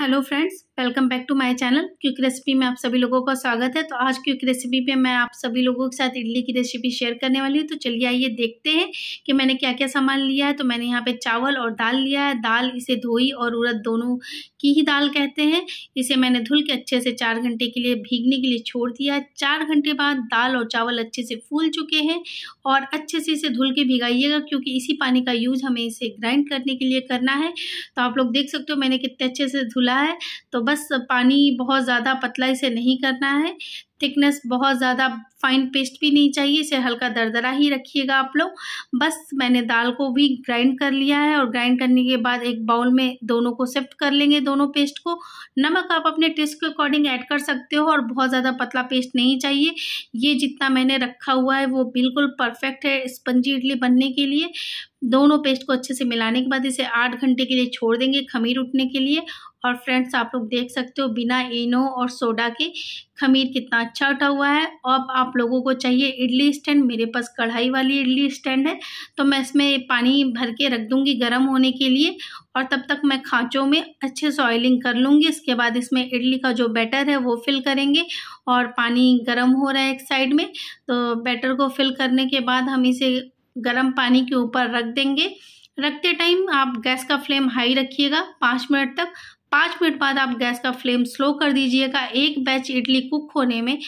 hello friends welcome back to my channel quick recipe में आप सभी लोगों का स्वागत है तो आज क्यूक रेसिपी पे मैं आप सभी लोगों के साथ इडली की रेसिपी शेयर करने वाली हूँ तो चलिए आइए देखते हैं कि मैंने क्या क्या सामान लिया है तो मैंने यहाँ पे चावल और दाल लिया है दाल इसे धोई और उड़द दोनों की ही दाल कहते हैं इसे मैंने धुल के अच्छे से चार घंटे के लिए भीगने के लिए छोड़ दिया चार घंटे बाद दाल और चावल अच्छे से फूल चुके हैं और अच्छे से इसे धुल के भिगाइएगा क्योंकि इसी पानी का यूज हमें इसे ग्राइंड करने के लिए करना है तो आप लोग देख सकते हो मैंने कितने अच्छे से धुला है तो बस पानी बहुत ज़्यादा पतला इसे नहीं करना है थिकनेस बहुत ज़्यादा फाइन पेस्ट भी नहीं चाहिए इसे हल्का दरदरा ही रखिएगा आप लोग बस मैंने दाल को भी ग्राइंड कर लिया है और ग्राइंड करने के बाद एक बाउल में दोनों को सिफ्ट कर लेंगे दोनों पेस्ट को नमक आप अपने टेस्ट के अकॉर्डिंग ऐड कर सकते हो और बहुत ज़्यादा पतला पेस्ट नहीं चाहिए ये जितना मैंने रखा हुआ है वो बिल्कुल परफेक्ट है स्पंजी इडली बनने के लिए दोनों पेस्ट को अच्छे से मिलाने के बाद इसे आठ घंटे के लिए छोड़ देंगे खमीर उठने के लिए और फ्रेंड्स आप लोग देख सकते हो बिना इनो और सोडा के खमीर कितना अच्छा उठा हुआ है अब आप लोगों को चाहिए इडली स्टैंड मेरे पास कढ़ाई वाली इडली स्टैंड है तो मैं इसमें पानी भर के रख दूँगी गर्म होने के लिए और तब तक मैं खाँचों में अच्छे से ऑयलिंग कर लूँगी इसके बाद इसमें इडली का जो बैटर है वो फिल करेंगे और पानी गर्म हो रहा है एक साइड में तो बैटर को फिल करने के बाद हम इसे गर्म पानी के ऊपर रख देंगे रखते टाइम आप गैस का फ्लेम हाई रखिएगा पाँच मिनट तक पाँच मिनट बाद आप गैस का फ्लेम स्लो कर दीजिएगा एक बैच इडली कुक होने में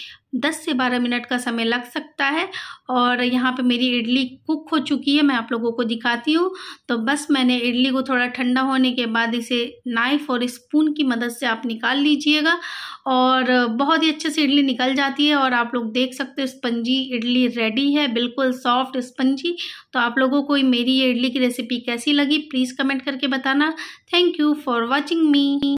दस से बारह मिनट का समय लग सकता है और यहाँ पे मेरी इडली कुक हो चुकी है मैं आप लोगों को दिखाती हूँ तो बस मैंने इडली को थोड़ा ठंडा होने के बाद इसे नाइफ़ और स्पून की मदद से आप निकाल लीजिएगा और बहुत ही अच्छे से इडली निकल जाती है और आप लोग देख सकते हो स्पंजी इडली रेडी है बिल्कुल सॉफ्ट स्पंजी तो आप लोगों को मेरी ये इडली की रेसिपी कैसी लगी प्लीज़ कमेंट करके बताना thank you for watching me